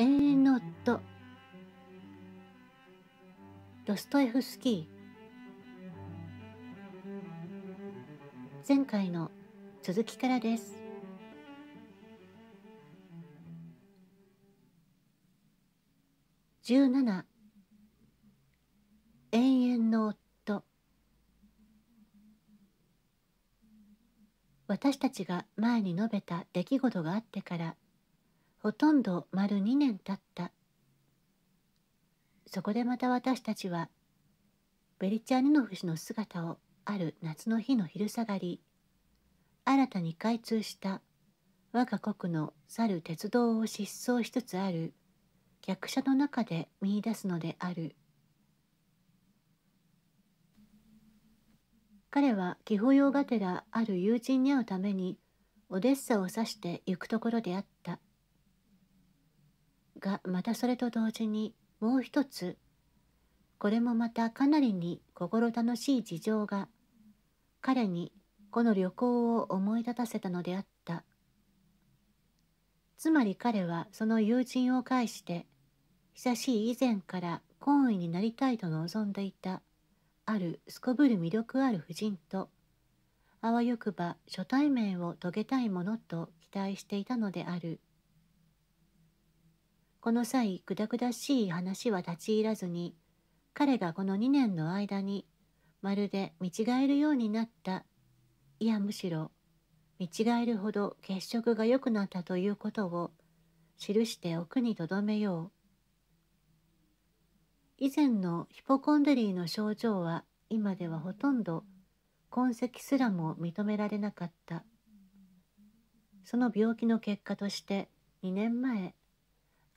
えー、のどドストエフスキー前回の続きからです17永遠の夫私たちが前に述べた出来事があってからほとんど丸2年経ったそこでまた私たちはベリチャニノフ氏の姿をある夏の日の昼下がり新たに開通した我が国の去る鉄道を疾走しつつある客車の中で見いだすのである彼は寄保用がてらある友人に会うためにオデッサを指して行くところであったがまたそれと同時にもう一つこれもまたかなりに心楽しい事情が彼にこの旅行を思い立たせたのであったつまり彼はその友人を介して久しい以前から懇意になりたいと望んでいたあるすこぶる魅力ある婦人とあわよくば初対面を遂げたいものと期待していたのである。この際ぐだぐだしい話は立ち入らずに彼がこの2年の間にまるで見違えるようになったいやむしろ見違えるほど血色が良くなったということを記して奥にとどめよう以前のヒポコンデリーの症状は今ではほとんど痕跡すらも認められなかったその病気の結果として2年前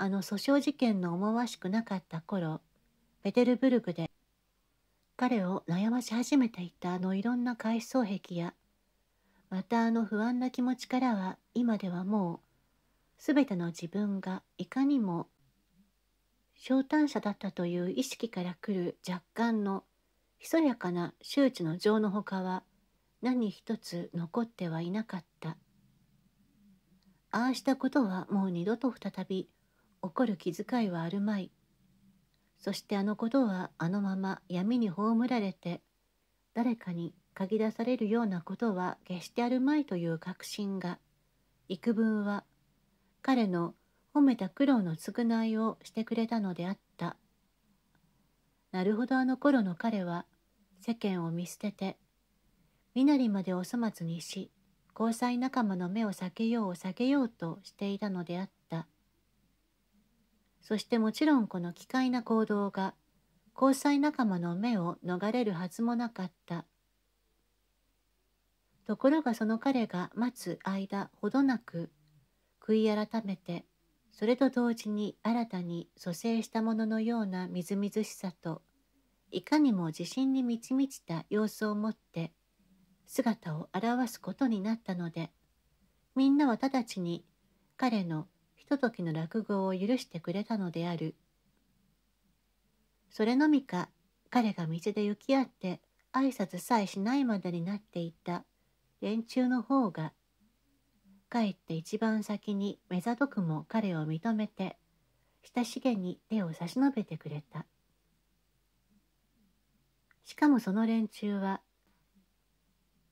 あの訴訟事件の思わしくなかった頃ペテルブルクで彼を悩まし始めていたあのいろんな階層壁やまたあの不安な気持ちからは今ではもう全ての自分がいかにも昇誕者だったという意識から来る若干のひそやかな周知の情のほかは何一つ残ってはいなかった。ああしたことはもう二度と再び怒る気遣いはあるまい。そしてあのことはあのまま闇に葬られて、誰かに嗅ぎ出されるようなことは決してあるまいという確信が、幾分は彼の褒めた苦労の償いをしてくれたのであった。なるほどあの頃の彼は世間を見捨てて、身なりまでお粗末にし、交際仲間の目を避けよう避けようとしていたのであった。そしてもちろんこの奇怪な行動が交際仲間の目を逃れるはずもなかった。ところがその彼が待つ間ほどなく悔い改めてそれと同時に新たに蘇生したもののようなみずみずしさといかにも自信に満ち満ちた様子を持って姿を現すことになったのでみんなは直ちに彼のときの落語を許してくれたのであるそれのみか彼が道で行き合って挨拶さえしないまでになっていた連中の方がかえって一番先に目ざとくも彼を認めて親しげに手を差し伸べてくれたしかもその連中は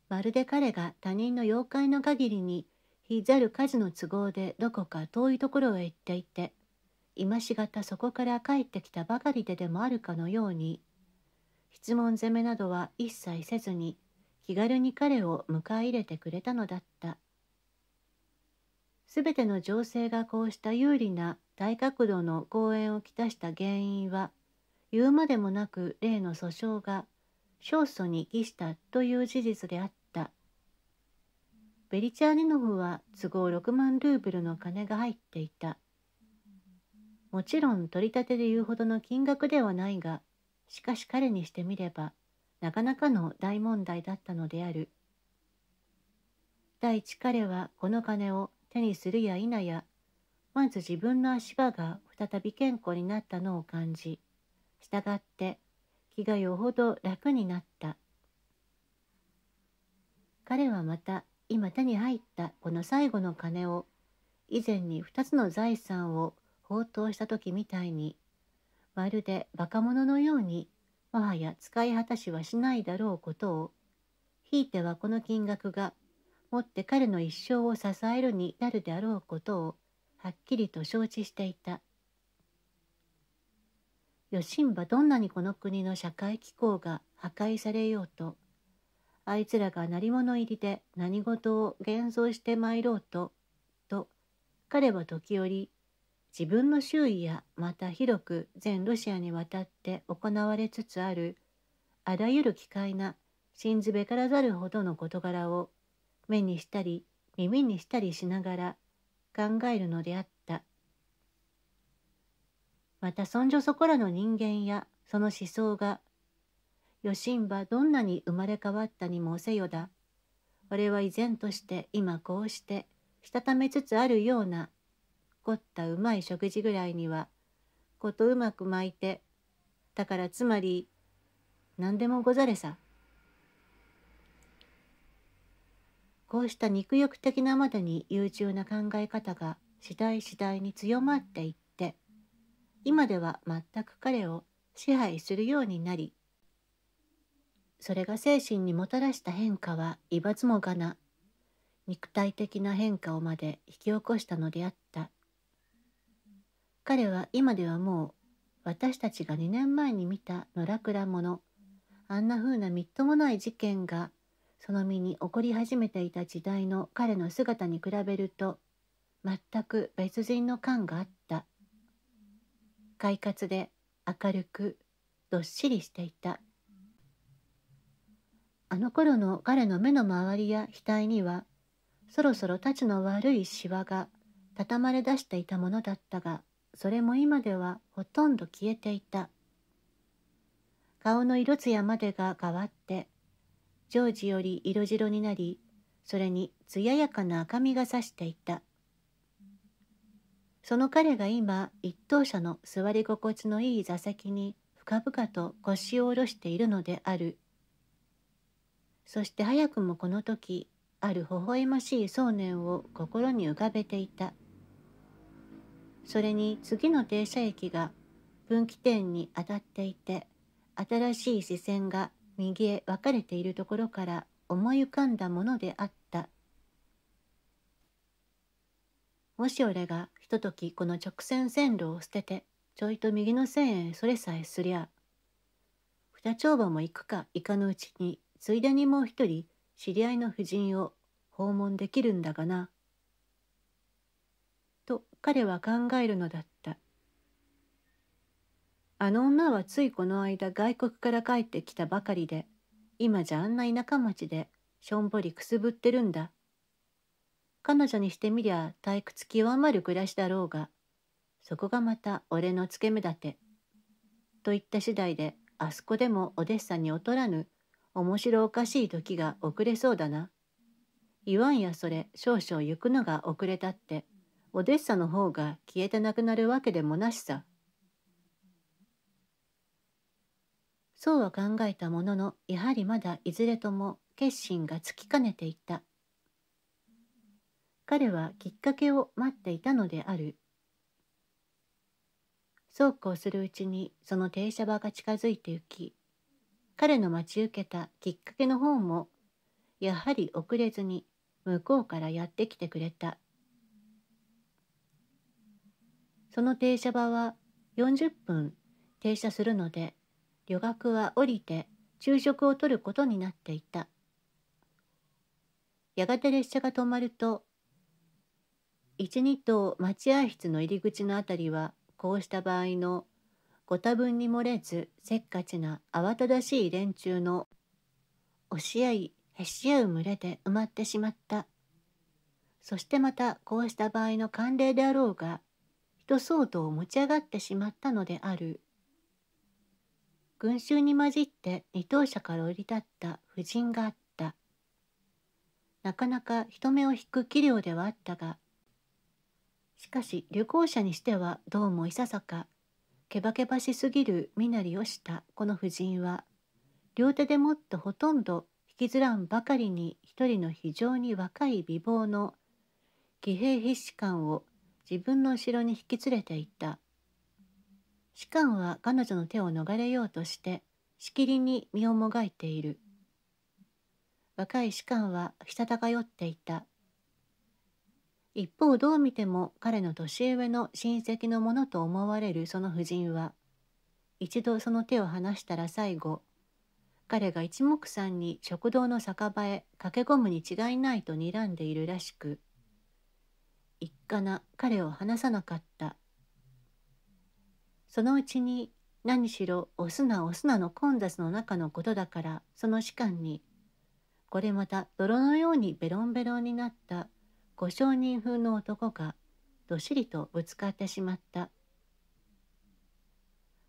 まるで彼が他人の妖怪の限りに日ざる数の都合でどこか遠いところへ行っていて今しがたそこから帰ってきたばかりででもあるかのように質問攻めなどは一切せずに気軽に彼を迎え入れてくれたのだったすべての情勢がこうした有利な大角度の講演をきたした原因は言うまでもなく例の訴訟が勝訴に帰したという事実であっベリチャーニノフは都合6万ルーブルの金が入っていた。もちろん取り立てで言うほどの金額ではないが、しかし彼にしてみれば、なかなかの大問題だったのである。第一彼はこの金を手にするや否や、まず自分の足場が再び健康になったのを感じ、従って気がよほど楽になった。彼はまた今手に入ったこの最後の金を以前に2つの財産を放蕩した時みたいにまるでバカ者のようにもはや使い果たしはしないだろうことをひいてはこの金額がもって彼の一生を支えるになるであろうことをはっきりと承知していた。余震はどんなにこの国の社会機構が破壊されようとあいつらが鳴り物入りで何事を現像して参ろうと、と、彼は時折、自分の周囲やまた広く全ロシアにわたって行われつつある、あらゆる奇怪な、信ずべからざるほどの事柄を、目にしたり、耳にしたりしながら考えるのであった。またそんじょそこらの人間やその思想がよしんばどんなに生まれ変わったにもせよだ。俺は依然として今こうして、したためつつあるような、凝ったうまい食事ぐらいには、ことうまく巻いて、だからつまり、何でもござれさ。こうした肉欲的なまでに優柔な考え方が次第次第に強まっていって、今では全く彼を支配するようになり、それが精神にもたらした変化は言わずもがな肉体的な変化をまで引き起こしたのであった彼は今ではもう私たちが2年前に見た野良倉者あんな風なみっともない事件がその身に起こり始めていた時代の彼の姿に比べると全く別人の感があった快活で明るくどっしりしていたあの頃の彼の目の周りや額にはそろそろ立ちの悪いしわが畳まれ出していたものだったがそれも今ではほとんど消えていた顔の色艶までが変わって常時より色白になりそれに艶やかな赤みがさしていたその彼が今一等車の座り心地のいい座席に深々と腰を下ろしているのであるそして早くもこの時ある微笑ましい想念を心に浮かべていたそれに次の停車駅が分岐点に当たっていて新しい視線が右へ分かれているところから思い浮かんだものであったもし俺がひとときこの直線線路を捨ててちょいと右の線へそれさえすりゃ二丁場も行くか行かぬうちについでにもう一人知り合いの夫人を訪問できるんだがな。と彼は考えるのだった。あの女はついこの間外国から帰ってきたばかりで、今じゃあんな田舎町でしょんぼりくすぶってるんだ。彼女にしてみりゃ退屈極まる暮らしだろうが、そこがまた俺のつけ目だて。といった次第であそこでもお弟子さんに劣らぬ面白おかしい時が遅れそうだな。言わんやそれ少々行くのが遅れたってオデッサの方が消えてなくなるわけでもなしさ。そうは考えたもののやはりまだいずれとも決心がつきかねていた。彼はきっかけを待っていたのである。そうこうするうちにその停車場が近づいてゆき彼の待ち受けたきっかけの方もやはり遅れずに向こうからやってきてくれたその停車場は40分停車するので旅客は降りて昼食をとることになっていたやがて列車が止まると12棟待合室の入り口のあたりはこうした場合のご多分に漏れずせっかちな慌ただしい連中の押し合いへし合う群れで埋まってしまったそしてまたこうした場合の慣例であろうが人騒動を持ち上がってしまったのである群衆に混じって二等車から降り立った婦人があったなかなか人目を引く器量ではあったがしかし旅行者にしてはどうもいささかけばけばしすぎる身なりをしたこの婦人は両手でもってほとんど引きずらんばかりに一人の非常に若い美貌の騎兵必士官を自分の後ろに引き連れていった士官は彼女の手を逃れようとしてしきりに身をもがいている若い士官はひたたかよっていた一方どう見ても彼の年上の親戚のものと思われるその夫人は一度その手を離したら最後彼が一目散に食堂の酒場へ駆け込むに違いないと睨んでいるらしく一家な彼を離さなかったそのうちに何しろおすなおすなの混雑の中のことだからその士官にこれまた泥のようにベロンベロンになったご承認風の男がどしりとぶつかってしまった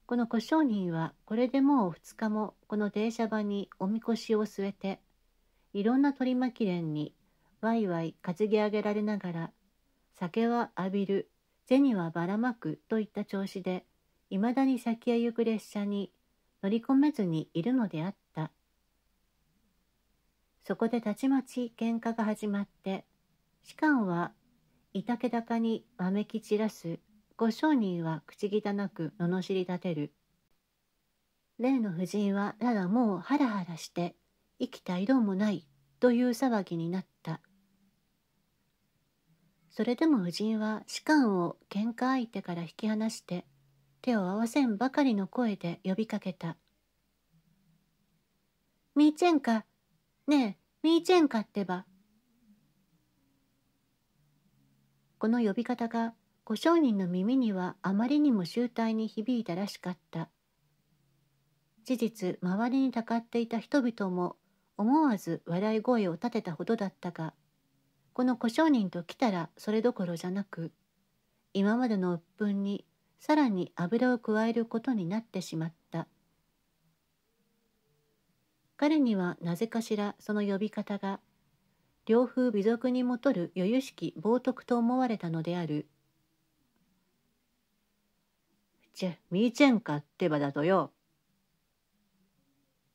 この小商人はこれでもう2日もこの停車場におみこしを据えていろんな取り巻き連にわいわい担ぎ上げられながら酒は浴びる銭はばらまくといった調子でいまだに先へ行く列車に乗り込めずにいるのであったそこでたちまち喧嘩が始まって士官はいたけだかにわめき散らすご商人は口汚く罵り立てる例の夫人はならもうハラハラして生きた色もないという騒ぎになったそれでも夫人は士官を喧嘩相手から引き離して手を合わせんばかりの声で呼びかけた「みーちェンか、ねえみーチェンかってばこの呼び方が小商人の耳にはあまりにも醜態に響いたらしかった事実周りにたかっていた人々も思わず笑い声を立てたほどだったがこの小商人と来たらそれどころじゃなく今までの鬱憤にさらに油を加えることになってしまった彼にはなぜかしらその呼び方が両風美俗にもとる余裕しき冒涜と思われたのである。じゃ、ーちゃんかってばだとよ。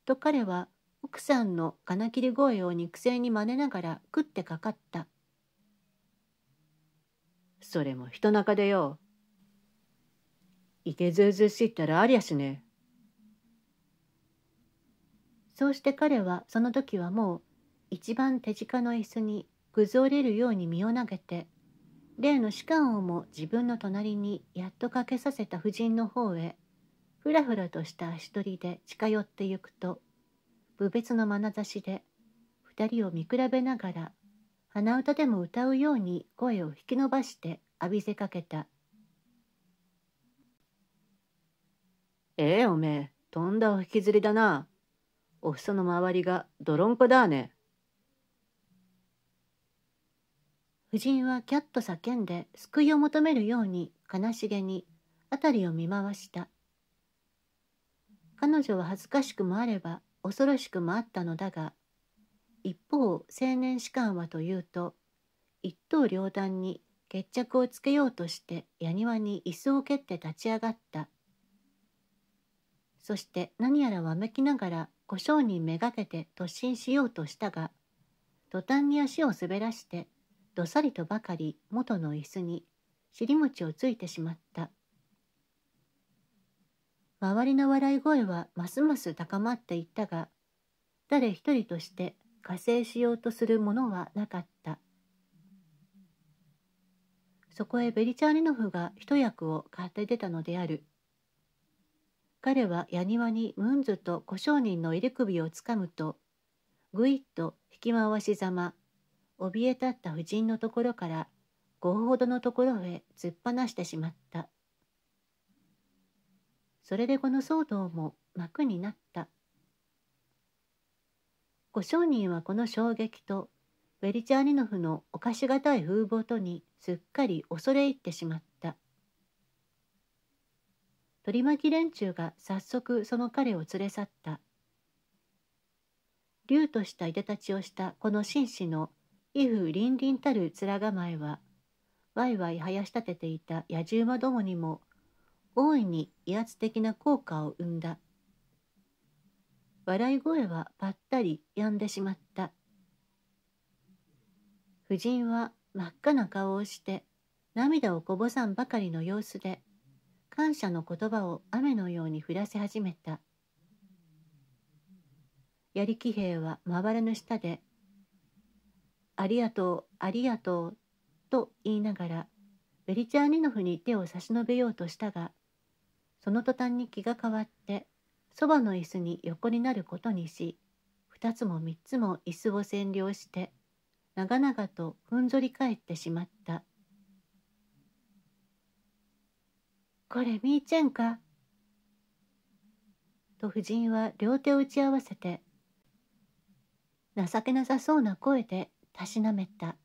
と彼は奥さんの金切り声を肉声に真似ながら食ってかかった。それも人中でよ。いけずうずしいったらありゃしね。そうして彼はその時はもう一番手近の椅子にぐず折れるように身を投げて例の士官をも自分の隣にやっとかけさせた夫人の方へふらふらとした足取りで近寄ってゆくと無別の眼差しで二人を見比べながら鼻歌でも歌うように声を引き伸ばして浴びせかけた「ええおめえとんだお引きずりだなおふその周りが泥んこだね」。夫人はキャッと叫んで救いを求めるように悲しげに辺りを見回した彼女は恥ずかしくもあれば恐ろしくもあったのだが一方青年士官はというと一刀両断に決着をつけようとして矢庭に椅子を蹴って立ち上がったそして何やらわめきながら小商人めがけて突進しようとしたが途端に足を滑らしてどさりとばかり元の椅子に尻餅をついてしまった周りの笑い声はますます高まっていったが誰一人として加勢しようとするものはなかったそこへベリチャーニノフが一役を買って出たのである彼は矢庭にムンズと小商人の入り首をつかむとぐいっと引き回しざま怯え立った夫人のところから5ほどのところへ突っ放してしまったそれでこの騒動も幕になったご商人はこの衝撃とェリチャーニノフのおかしがたい風貌とにすっかり恐れ入ってしまった取り巻き連中が早速その彼を連れ去った竜としたいでたちをしたこの紳士の威風凛々たる面構えはワイワイ生やし立てていた野獣馬どもにも大いに威圧的な効果を生んだ笑い声はぱったり止んでしまった夫人は真っ赤な顔をして涙をこぼさんばかりの様子で感謝の言葉を雨のように降らせ始めた槍騎兵はまばらぬ下でありがとうありがとうと言いながらベリチャーニノフに手を差し伸べようとしたがその途端に気が変わってそばの椅子に横になることにし2つも3つも椅子を占領して長々とふんぞり返ってしまった「これみーちゃんか?」と夫人は両手を打ち合わせて情けなさそうな声でたしなめた